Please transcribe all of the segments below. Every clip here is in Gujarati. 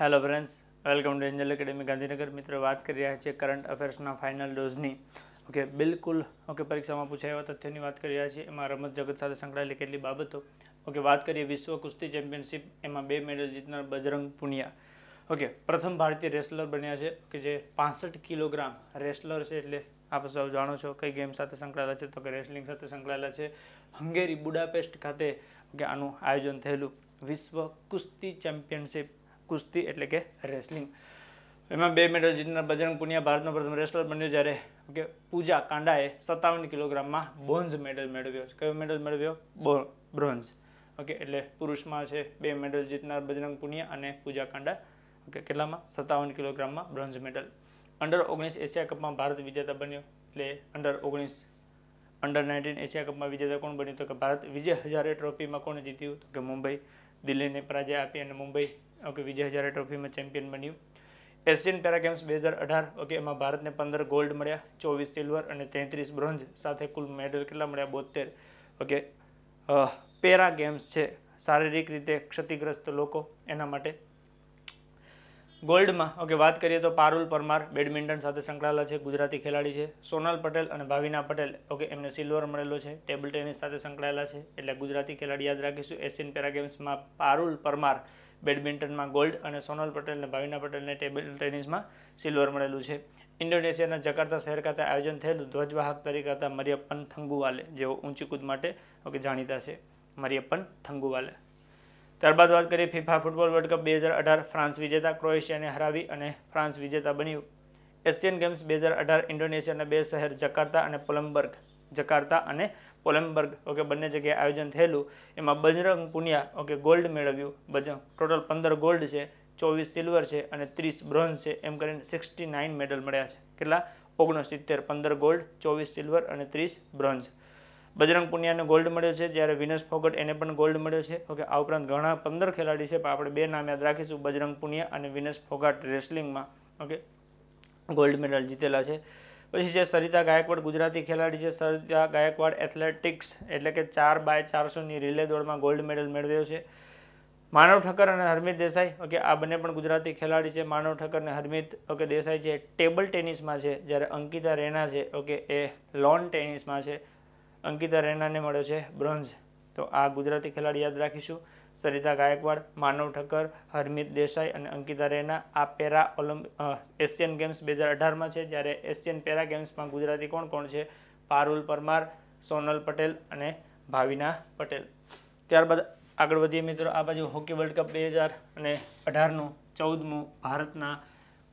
hello friends welcome to angel academy Gandhinagar મિત્રો વાત કરી રહ્યા છીએ કરંટ અફેર્સના ફાઇનલ ડોઝની ઓકે બિલકુલ ઓકે પરીક્ષામાં પૂછાય એવા તથ્યોની વાત કરી રહ્યા છીએ એમાં રમત જગત સાથે સંકળાયેલી કેટલી બાબતો ઓકે વાત કરીએ વિશ્વ કુસ્તી ચેમ્પિયનશિપ એમાં બે મેડલ જીતનાર બજરંગ પુનિયા ઓકે પ્રથમ ભારતીય રેસલર બન્યા છે કે જે પાસઠ કિલોગ્રામ રેસલર છે એટલે આપ સૌ જાણો છો કઈ ગેમ સાથે સંકળાયેલા છે તો કે રેસલિંગ સાથે સંકળાયેલા છે હંગેરી બુડાપેસ્ટ ખાતે કે આનું આયોજન થયેલું વિશ્વ કુસ્તી ચેમ્પિયનશિપ કુસ્તી એટલે કે રેસલિંગ એમાં બે મેડલ જીતનાર બજરંગ પુનિયા ભારતનો પ્રથમ રેસલર બન્યો જ્યારે કે પૂજા કાંડાએ સત્તાવન કિલોગ્રામમાં બ્રોન્ઝ મેડલ મેળવ્યો કયો મેડલ મેળવ્યો બ્રોન્ઝ ઓકે એટલે પુરુષમાં છે બે મેડલ જીતનાર બજરંગ પુનિયા અને પૂજા કાંડા ઓકે કેટલામાં સત્તાવન કિલોગ્રામમાં બ્રોન્ઝ મેડલ અંડર ઓગણીસ એશિયા કપમાં ભારત વિજેતા બન્યો એટલે અંડર ઓગણીસ અંડર નાઇન્ટીન એશિયા કપમાં વિજેતા કોણ બન્યું તો કે ભારત વિજય હજારે ટ્રોફીમાં કોણે જીત્યું તો કે મુંબઈ દિલ્હીને પરાજય આપી અને મુંબઈ ઓકે વિજય હજારે ટ્રોફીમાં ચેમ્પિયન બન્યું એશિયન પેરા ગેમ્સ બે હજાર અઢાર ઓકે એમાં ભારતને પંદર ગોલ્ડ મળ્યા ચોવીસ સિલ્વર અને તેત્રીસ બ્રોન્ઝ સાથે કુલ મેડલ કેટલા મળ્યા બોતેર ઓકે પેરા ગેમ્સ છે શારીરિક રીતે ક્ષતિગ્રસ્ત લોકો એના માટે ગોલ્ડમાં ઓકે વાત કરીએ તો પારુલ પરમાર બેડમિન્ટન સાથે સંકળાયેલા છે ગુજરાતી ખેલાડી છે સોનલ પટેલ અને ભાવિના પટેલ ઓકે એમને સિલ્વર મળેલો છે ટેબલ ટેનિસ સાથે સંકળાયેલા છે એટલે ગુજરાતી ખેલાડી યાદ રાખીશું એશિયન પેરા પારુલ પરમાર બેડમિન્ટનમાં ગોલ્ડ અને સોનલ પટેલ અને ભાવિના પટેલને ટેબલ ટેનિસમાં સિલ્વર મળેલું છે ઇન્ડોનેશિયાના જકાર્તા શહેર ખાતે આયોજન થયેલું ધ્વજવાહક તરીકે હતા મરિયપ્પન થંગુવાલે જેઓ ઊંચી કૂદ માટે ઓકે જાણીતા છે મરિયપ્પન થંગુવાલે ત્યારબાદ વાત કરીએ ફિફા ફૂટબોલ વર્લ્ડ કપ બે હજાર અઢાર ફ્રાન્સ વિજેતા ક્રોએશિયાને હરાવી અને ફ્રાન્સ વિજેતા બન્યું એશિયન ગેમ્સ બે હજાર અઢાર ઇન્ડોનેશિયાના બે શહેર જકાર્તા અને પોલમબર્ગ જકાર્તા અને પોલમબર્ગ ઓકે બંને જગ્યાએ આયોજન થયેલું એમાં બજરંગ પુનિયા ઓકે ગોલ્ડ મેળવ્યું બજરંગ ટોટલ પંદર ગોલ્ડ છે ચોવીસ સિલ્વર છે અને ત્રીસ બ્રોન્ઝ છે એમ કરીને સિક્સટી નાઇન મેડલ મળ્યા છે કેટલા ઓગણસિત્તેર પંદર ગોલ્ડ ચોવીસ સિલ્વર અને ત્રીસ બ્રોન્ઝ બજરંગ પુનિયાને ગોલ્ડ મળ્યો છે જ્યારે વિનસ ફોગટ એને પણ ગોલ્ડ મળ્યો છે ઓકે આ ઉપરાંત ઘણા પંદર ખેલાડી છે પણ આપણે બે નામ યાદ રાખીશું બજરંગ પુનિયા અને વિનસ ફોગાટ રેસલિંગમાં ઓકે ગોલ્ડ મેડલ જીતેલા છે પછી છે સરિતા ગાયકવાડ ગુજરાતી ખેલાડી છે સરિતા ગાયકવાડ એથ્લેટિક્સ એટલે કે ચાર બાય ચારસોની રિલે દોડમાં ગોલ્ડ મેડલ મેળવ્યો છે માનવ ઠક્કર અને હરમિત દેસાઈ ઓકે આ બંને પણ ગુજરાતી ખેલાડી છે માનવ ઠક્કર અને હરમિત ઓકે દેસાઈ છે ટેબલ ટેનિસમાં છે જ્યારે અંકિતા રૈના છે ઓકે એ લોન ટેનિસમાં છે અંકિતા રૈનાને મળ્યો છે બ્રોન્ઝ તો આ ગુજરાતી ખેલાડી યાદ રાખીશું સરિતા ગાયકવાડ માનવ ઠક્કર હરમિત દેસાઈ અને અંકિતા રૈના આ પેરા ઓલિમ્પ એશિયન ગેમ્સ બે હજાર અઢારમાં છે જ્યારે એશિયન પેરા ગેમ્સમાં ગુજરાતી કોણ કોણ છે પારુલ પરમાર સોનલ પટેલ અને ભાવિના પટેલ ત્યારબાદ આગળ વધીએ મિત્રો આ બાજુ હોકી વર્લ્ડ કપ બે હજાર અને અઢારનું ચૌદમું ભારતના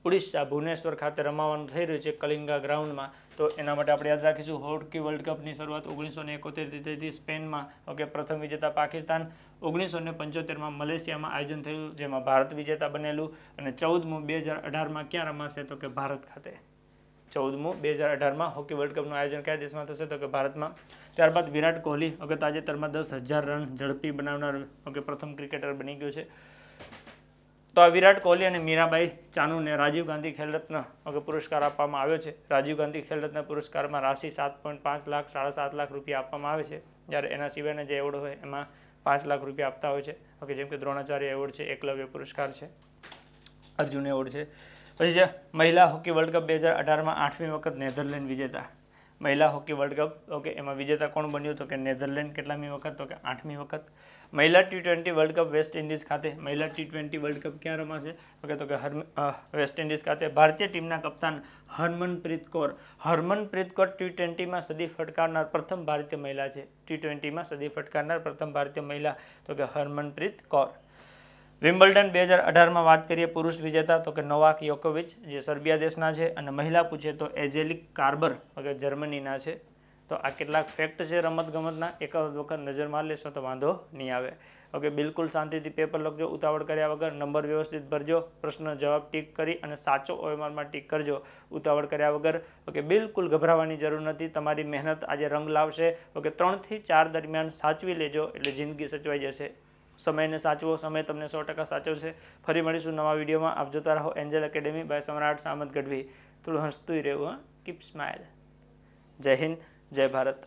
ઓડિશા ભુવનેશ્વર ખાતે રમાવાનું થઈ રહ્યું છે કલિંગા ગ્રાઉન્ડમાં તો એના માટે આપણે યાદ રાખીશું હોકી વર્લ્ડ કપની શરૂઆત ઓગણીસો ને એકોતેરથી સ્પેનમાં ઓકે પ્રથમ વિજેતા પાકિસ્તાન ઓગણીસો ને પંચોતેરમાં મલેશિયામાં આયોજન થયું જેમાં ભારત વિજેતા બનેલું અને ચૌદમું બે હજાર અઢારમાં ક્યાં રમાશે તો કે ભારત ખાતે ચૌદમું બે હજાર અઢારમાં હોકી વર્લ્ડ કપનું આયોજન કયા દેશમાં થશે તો કે ભારતમાં ત્યારબાદ વિરાટ કોહલી ઓકે તાજેતરમાં દસ હજાર રન ઝડપી બનાવનાર ઓકે પ્રથમ ક્રિકેટર બની ગયો છે તો આ વિરાટ કોહલી અને મીરાબાઈ ચાનુને રાજીવ ગાંધી ખેલરત્ન પુરસ્કાર આપવામાં આવ્યો છે રાજીવ ગાંધી ખેલરત્ન પુરસ્કારમાં રાશિ સાત પોઈન્ટ પાંચ લાખ સાડા સાત લાખ રૂપિયા આપવામાં આવે છે જ્યારે એના સિવાયના જે એવોર્ડ હોય એમાં પાંચ લાખ રૂપિયા આપતા હોય છે ઓકે જેમ કે દ્રોણાચાર્ય એવોર્ડ છે એકલવ્ય પુરસ્કાર છે અર્જુન એવોર્ડ છે પછી છે મહિલા હોકી વર્લ્ડ કપ બે હજાર અઢારમાં આઠમી વખત નેધરલેન્ડ વિજેતા મહિલા હોકી વર્લ્ડ કપ ઓકે એમાં વિજેતા કોણ બન્યું તો કે નેધરલેન્ડ કેટલામી વખત તો કે આઠમી વખત મહિલા T twenty world cup West Indies ખાતે મહિલા ટી ટ્વેન્ટી વર્લ્ડ કપ ક્યાં રમાશે ઓકે તો કે વેસ્ટ ઇન્ડિઝ ખાતે ભારતીય ટીમના કપ્તાન હરમનપ્રીત કૌર હરમનપ્રીત કૌર ટી ટ્વેન્ટીમાં સદી ફટકારનાર પ્રથમ ભારતીય મહિલા છે ટી ટ્વેન્ટીમાં સદી ફટકારનાર પ્રથમ ભારતીય મહિલા તો કે હરમનપ્રીત કૌર વિમ્બલ્ડન બે હજાર અઢારમાં વાત કરીએ પુરુષ વિજેતા તો કે નોવાક યોકોવિચ જે સર્બિયા દેશના છે અને મહિલા પૂછે તો એજેલિક કાર્બર વગર જર્મનીના છે તો આ કેટલાક ફેક્ટ છે રમતગમતના એક વખત નજરમાં લેશો તો વાંધો નહીં આવે ઓકે બિલકુલ શાંતિથી પેપર લખજો ઉતાવળ કર્યા વગર નંબર વ્યવસ્થિત ભરજો પ્રશ્ન જવાબ ટીક કરી અને સાચો ઓએમઆરમાં ટીક કરજો ઉતાવળ કર્યા વગર ઓકે બિલકુલ ગભરાવાની જરૂર નથી તમારી મહેનત આજે રંગ લાવશે ઓકે ત્રણથી ચાર દરમિયાન સાચવી લેજો એટલે જિંદગી સચવાઈ જશે સમયને સાચવો સમય તમને સો ટકા સાચવશે ફરી મળીશું નવા વિડીયોમાં આપ જોતા રહો એન્જલ એકેડેમી બાય સમ્રાટ સામંત ગઢવી થોડું હસતું રહેવું કીપ સ્માઇલ જય હિન્દ જય ભારત